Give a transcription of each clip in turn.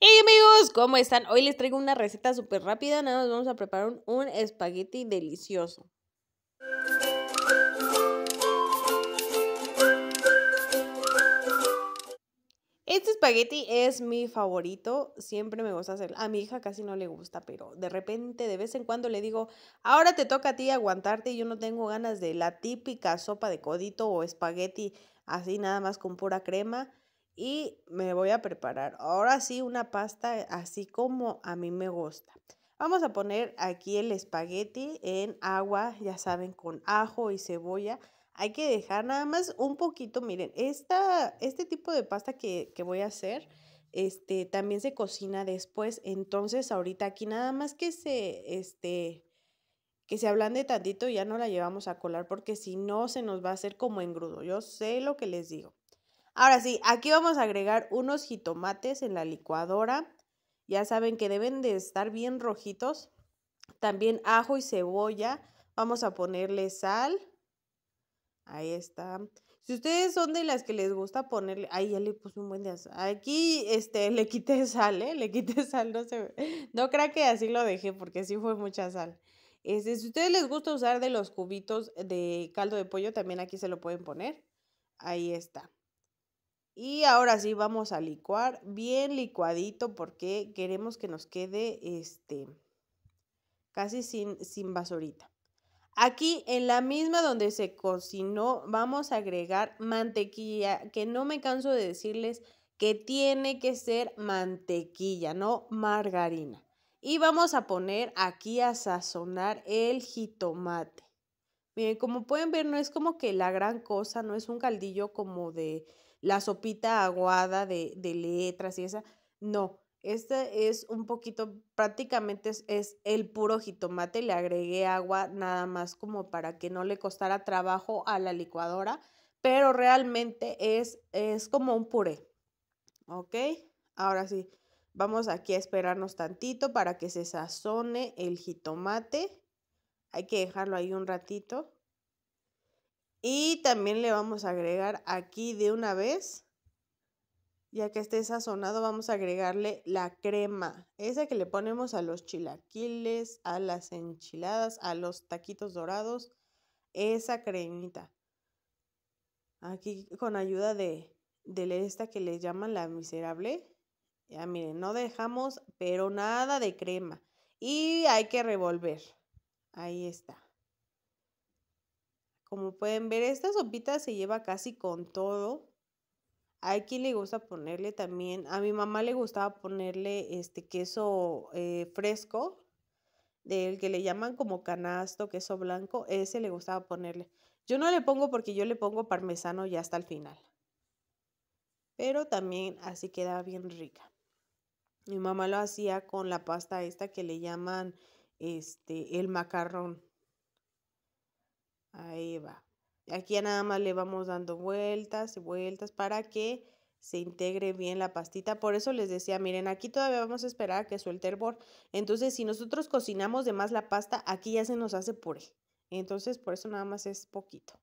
Hey amigos, ¿cómo están? Hoy les traigo una receta súper rápida, nada más vamos a preparar un, un espagueti delicioso. Este espagueti es mi favorito, siempre me gusta hacerlo. A mi hija casi no le gusta, pero de repente, de vez en cuando le digo, ahora te toca a ti aguantarte y yo no tengo ganas de la típica sopa de codito o espagueti así nada más con pura crema y me voy a preparar ahora sí una pasta eh, así como a mí me gusta. Vamos a poner aquí el espagueti en agua, ya saben, con ajo y cebolla. Hay que dejar nada más un poquito, miren, este tipo de pasta que, voy a hacer este, también se cocina después, entonces ahorita aquí nada más que se, este, que se ablande tantito ya no la llevamos a colar porque si no se nos va a hacer como engrudo. Yo sé lo que les digo. Ahora sí, aquí vamos a agregar unos jitomates en la licuadora. Ya saben que deben de estar bien rojitos. También ajo y cebolla. Vamos a ponerle sal. Ahí está. Si ustedes son de las que les gusta ponerle, ahí ya le puse un buen de Aquí este, le quité sal, ¿eh? Le quité sal, no se No crea que así lo dejé porque sí fue mucha sal. Este, si ustedes les gusta usar de los cubitos de caldo de pollo, también aquí se lo pueden poner. Ahí está. Y ahora sí vamos a licuar bien licuadito porque queremos que nos quede este casi sin, sin basurita. Aquí en la misma donde se cocinó vamos a agregar mantequilla, que no me canso de decirles que tiene que ser mantequilla, no margarina. Y vamos a poner aquí a sazonar el jitomate. Miren, eh, como pueden ver, no es como que la gran cosa, no es un caldillo como de la sopita aguada de, letras y esa. No, este es un poquito, prácticamente es, el puro jitomate. Le agregué agua nada más como para que no le costara trabajo a la licuadora, pero realmente es, es como un puré. ¿Ok? Ahora sí, vamos aquí a esperarnos tantito para que se sazone el jitomate. Hay que dejarlo ahí un ratito. Y también le vamos a agregar aquí de una vez, ya que esté sazonado, vamos a agregarle la crema, esa que le ponemos a los chilaquiles, a las enchiladas, a los taquitos dorados, esa cremita. Aquí con ayuda de, de esta que le llaman la miserable. Ya miren, no dejamos, pero nada de crema. Y hay que revolver. Ahí está. Como pueden ver, esta sopita se lleva casi con todo. Aquí quien le gusta ponerle también, a mi mamá le gustaba ponerle este queso eh, fresco, del que le llaman como canasto, queso blanco, ese le gustaba ponerle. Yo no le pongo porque yo le pongo parmesano ya hasta el final. Pero también así queda bien rica. Mi mamá lo hacía con la pasta esta que le llaman este, el macarrón. Ahí va. Aquí ya nada más le vamos dando vueltas y vueltas para que se integre bien la pastita. Por eso les decía, miren, aquí todavía vamos a esperar a que suelte el Entonces, si nosotros cocinamos de más la pasta, aquí ya se nos hace puré. Entonces, por eso nada más es poquito.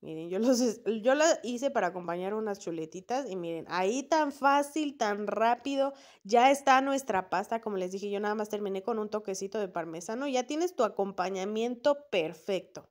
Miren, yo, los, yo hice para acompañar unas chuletitas y miren, ahí tan fácil, tan rápido, ya está nuestra pasta, como les dije, yo nada más terminé con un toquecito de parmesano, ya tienes tu acompañamiento perfecto.